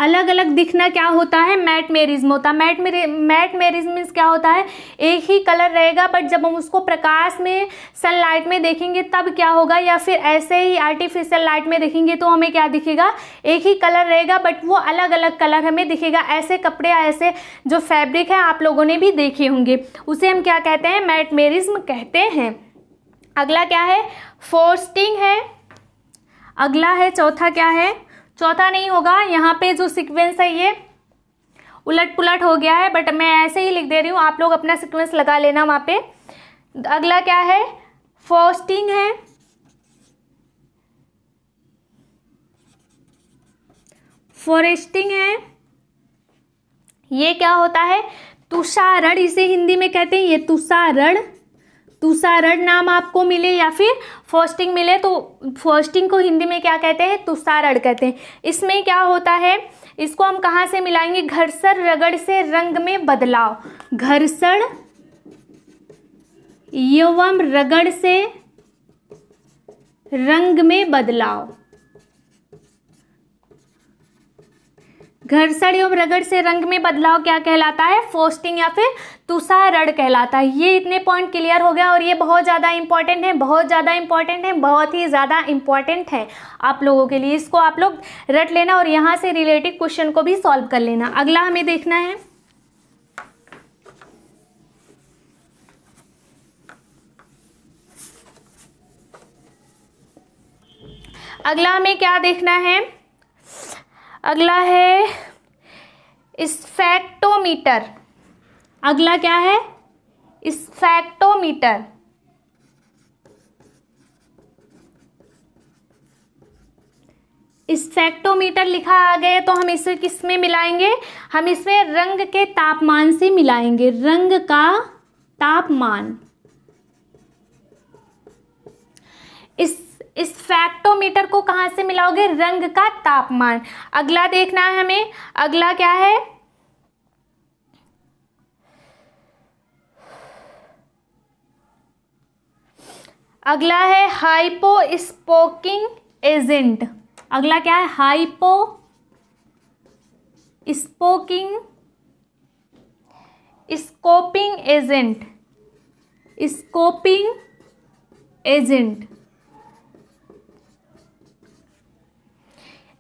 A: अलग अलग दिखना क्या होता है मैट मेरिज्म होता है मैट मेरे मैट मेरिज्म मीन्स क्या होता है एक ही कलर रहेगा बट जब हम उसको प्रकाश में सनलाइट में देखेंगे तब क्या होगा या फिर ऐसे ही आर्टिफिशियल लाइट में देखेंगे तो हमें क्या दिखेगा एक ही कलर रहेगा बट वो अलग अलग कलर हमें दिखेगा ऐसे कपड़े ऐसे जो फैब्रिक है आप लोगों ने भी देखे होंगे उसे हम क्या कहते हैं मैट मेरिज्म कहते हैं अगला क्या है फोर्स्टिंग है अगला है चौथा क्या है चौथा नहीं होगा यहाँ पे जो सिक्वेंस है ये उलट पुलट हो गया है बट मैं ऐसे ही लिख दे रही हूँ आप लोग अपना सिक्वेंस लगा लेना वहाँ पे अगला क्या है फॉस्टिंग है फॉरेस्टिंग है ये क्या होता है तुषारण इसे हिंदी में कहते हैं ये तुषारण तुषारण नाम आपको मिले या फिर फर्स्टिंग मिले तो फर्स्टिंग को हिंदी में क्या कहते हैं तुषारण कहते हैं इसमें क्या होता है इसको हम कहाँ से मिलाएंगे घरसर रगड़ से रंग में बदलाव घरसर एवं रगड़ से रंग में बदलाव घर्षण एवं रगड़ से रंग में बदलाव क्या कहलाता है फोस्टिंग या फिर तुषारड़ कहलाता है ये इतने पॉइंट क्लियर हो गया और ये बहुत ज़्यादा इंपॉर्टेंट है बहुत ज़्यादा इंपॉर्टेंट है बहुत ही ज़्यादा इंपॉर्टेंट है आप लोगों के लिए इसको आप लोग रट लेना और यहाँ से रिलेटेड क्वेश्चन को भी सॉल्व कर लेना अगला हमें देखना है अगला हमें क्या देखना है अगला है स्फेक्टोमीटर अगला क्या है स्फेक्टोमीटर स्पेक्टोमीटर लिखा आ गया तो हम इसे किस में मिलाएंगे हम इसमें रंग के तापमान से मिलाएंगे रंग का तापमान इस इस फैक्टोमीटर को कहाँ से मिलाओगे रंग का तापमान अगला देखना है हमें अगला क्या है अगला है हाइपो स्पोकिंग एजेंट अगला क्या है हाइपो स्पोकिंग स्कोपिंग एजेंट स्कोपिंग एजेंट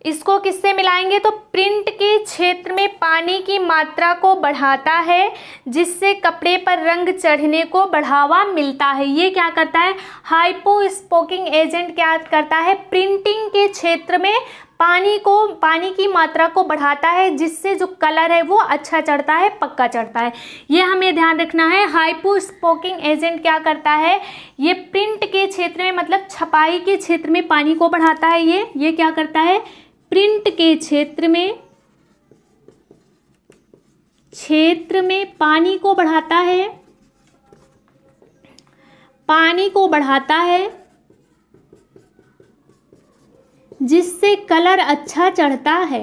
A: इसको किससे मिलाएंगे तो प्रिंट के क्षेत्र में पानी की मात्रा को बढ़ाता है जिससे कपड़े पर रंग चढ़ने को बढ़ावा मिलता है ये क्या करता है हाइपो स्पोकिंग एजेंट क्या करता है प्रिंटिंग के क्षेत्र में पानी को पानी की मात्रा को बढ़ाता है जिससे जो कलर है वो अच्छा चढ़ता है पक्का चढ़ता है ये हमें ध्यान रखना है हाइपो स्पोकिंग एजेंट क्या करता है ये प्रिंट के क्षेत्र में मतलब छपाई के क्षेत्र में पानी को बढ़ाता है ये ये क्या करता है प्रिंट के क्षेत्र में क्षेत्र में पानी को बढ़ाता है पानी को बढ़ाता है जिससे कलर अच्छा चढ़ता है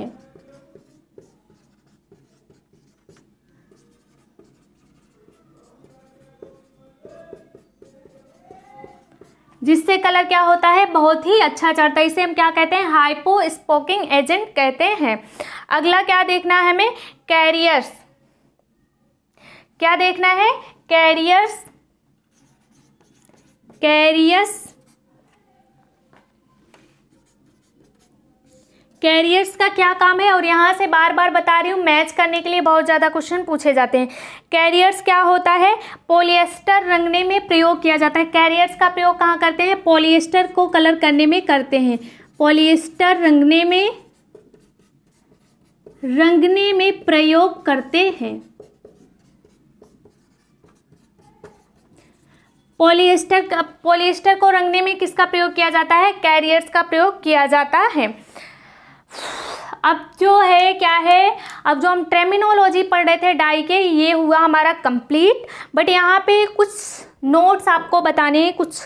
A: जिससे कलर क्या होता है बहुत ही अच्छा चढ़ता है इसे हम क्या कहते हैं हाइपो स्पोकिंग एजेंट कहते हैं अगला क्या देखना है हमें कैरियर्स क्या देखना है कैरियर्स कैरियस कैरियर्स का क्या काम है और यहाँ से बार बार बता रही हूँ मैच करने के लिए बहुत ज़्यादा क्वेश्चन पूछे जाते हैं कैरियर्स क्या होता है पोलिएस्टर रंगने में प्रयोग किया जाता है कैरियर्स का प्रयोग कहाँ करते हैं पोलिएस्टर को कलर करने में करते हैं पोलिएस्टर रंगने में रंगने में प्रयोग करते हैं पोलिएस्टर पोलिएस्टर को रंगने में किसका प्रयोग किया जाता है कैरियर्स का प्रयोग किया जाता है अब जो है क्या है अब जो हम टर्मिनोलॉजी पढ़ रहे थे डाई के ये हुआ हमारा कंप्लीट बट यहाँ पे कुछ नोट्स आपको बताने हैं कुछ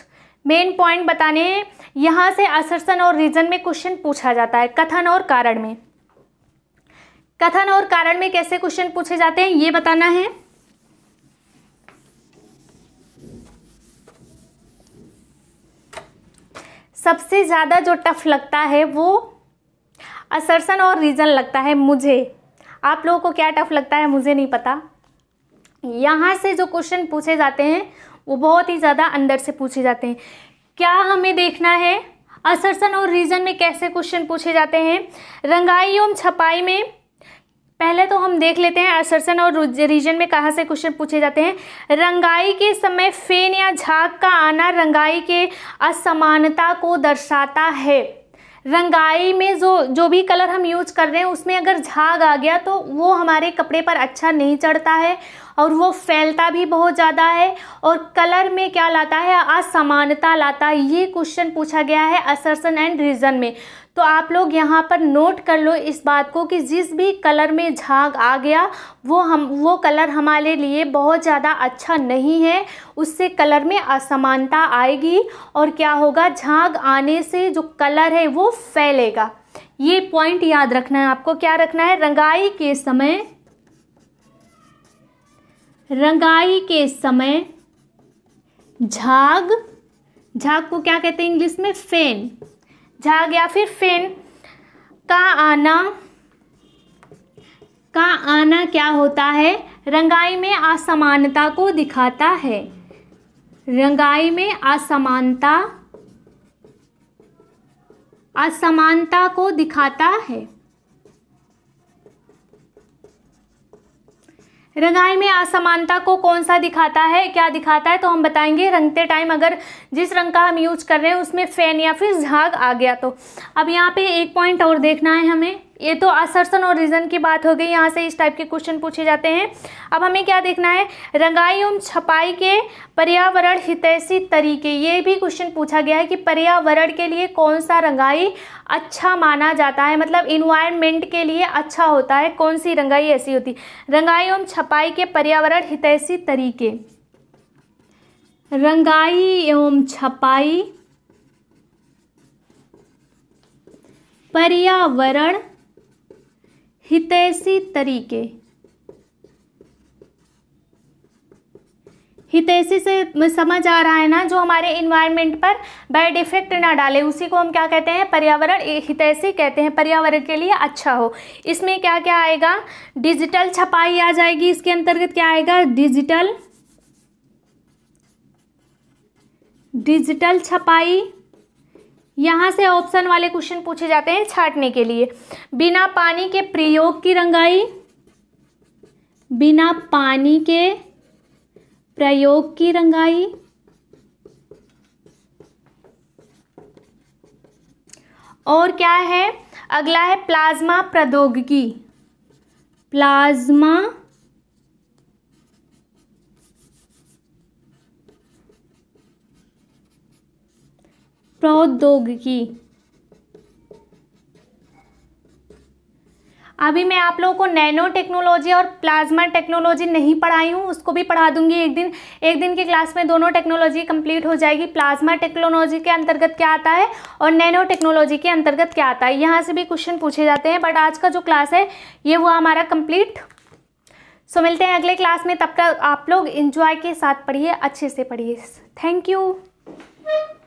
A: मेन पॉइंट बताने हैं यहाँ से असरसन और रीजन में क्वेश्चन पूछा जाता है कथन और कारण में कथन और कारण में कैसे क्वेश्चन पूछे जाते हैं ये बताना है सबसे ज़्यादा जो टफ लगता है वो असरसन और रीज़न लगता है मुझे आप लोगों को क्या टफ लगता है मुझे नहीं पता यहाँ से जो क्वेश्चन पूछे जाते हैं वो बहुत ही ज़्यादा अंदर से पूछे जाते हैं क्या हमें देखना है असरसन और रीज़न में कैसे क्वेश्चन पूछे जाते हैं रंगाई एवं छपाई में पहले तो हम देख लेते हैं असरसन और रीजन में कहाँ से क्वेश्चन पूछे जाते हैं रंगाई के समय फेन या झाग का आना रंगाई के असमानता को दर्शाता है रंगाई में जो जो भी कलर हम यूज कर रहे हैं उसमें अगर झाग आ गया तो वो हमारे कपड़े पर अच्छा नहीं चढ़ता है और वो फैलता भी बहुत ज़्यादा है और कलर में क्या लाता है असमानता लाता है ये क्वेश्चन पूछा गया है असरसन एंड रीज़न में तो आप लोग यहाँ पर नोट कर लो इस बात को कि जिस भी कलर में झाग आ गया वो हम वो कलर हमारे लिए बहुत ज़्यादा अच्छा नहीं है उससे कलर में असमानता आएगी और क्या होगा झाग आने से जो कलर है वो फैलेगा ये पॉइंट याद रखना है आपको क्या रखना है रंगाई के समय रंगाई के समय झाग झाग को क्या कहते हैं इंग्लिश में फेन झा गया फिर फेन का आना का आना क्या होता है रंगाई में असमानता को दिखाता है रंगाई में असमानता असमानता को दिखाता है रंगाई में असमानता को कौन सा दिखाता है क्या दिखाता है तो हम बताएंगे रंगते टाइम अगर जिस रंग का हम यूज कर रहे हैं उसमें फैन या फिर झाग आ गया तो अब यहाँ पे एक पॉइंट और देखना है हमें ये तो असरसन और रीज़न की बात हो गई यहाँ से इस टाइप के क्वेश्चन पूछे जाते हैं अब हमें क्या देखना है रंगाई एवं छपाई के पर्यावरण हितैषी तरीके ये भी क्वेश्चन पूछा गया है कि पर्यावरण के लिए कौन सा रंगाई अच्छा माना जाता है मतलब इन्वायरमेंट के लिए अच्छा होता है कौन सी रंगाई ऐसी होती रंगाई एवं छपाई के पर्यावरण हितैषी तरीके रंगाई एवं छपाई पर्यावरण हितैषी तरीके हितैषी से समझ आ रहा है ना जो हमारे इन्वायरमेंट पर बैड इफेक्ट ना डाले उसी को हम क्या कहते हैं पर्यावरण हितैषी कहते हैं पर्यावरण के लिए अच्छा हो इसमें क्या क्या आएगा डिजिटल छपाई आ जाएगी इसके अंतर्गत क्या आएगा डिजिटल डिजिटल छपाई यहाँ से ऑप्शन वाले क्वेश्चन पूछे जाते हैं छाटने के लिए बिना पानी के प्रयोग की रंगाई बिना पानी के प्रयोग की रंगाई और क्या है अगला है प्लाज्मा प्रौद्योगिकी प्लाज्मा प्रौद्योगिकी अभी मैं आप लोगों को नैनो टेक्नोलॉजी और प्लाज्मा टेक्नोलॉजी नहीं पढ़ाई हूँ उसको भी पढ़ा दूंगी एक दिन एक दिन की क्लास में दोनों टेक्नोलॉजी कंप्लीट हो जाएगी प्लाज्मा टेक्नोलॉजी के अंतर्गत क्या आता है और नैनो टेक्नोलॉजी के अंतर्गत क्या आता है यहाँ से भी क्वेश्चन पूछे जाते हैं बट आज का जो क्लास है ये हुआ हमारा कंप्लीट सो मिलते हैं अगले क्लास में तब तक आप लोग इन्जॉय के साथ पढ़िए अच्छे से पढ़िए थैंक यू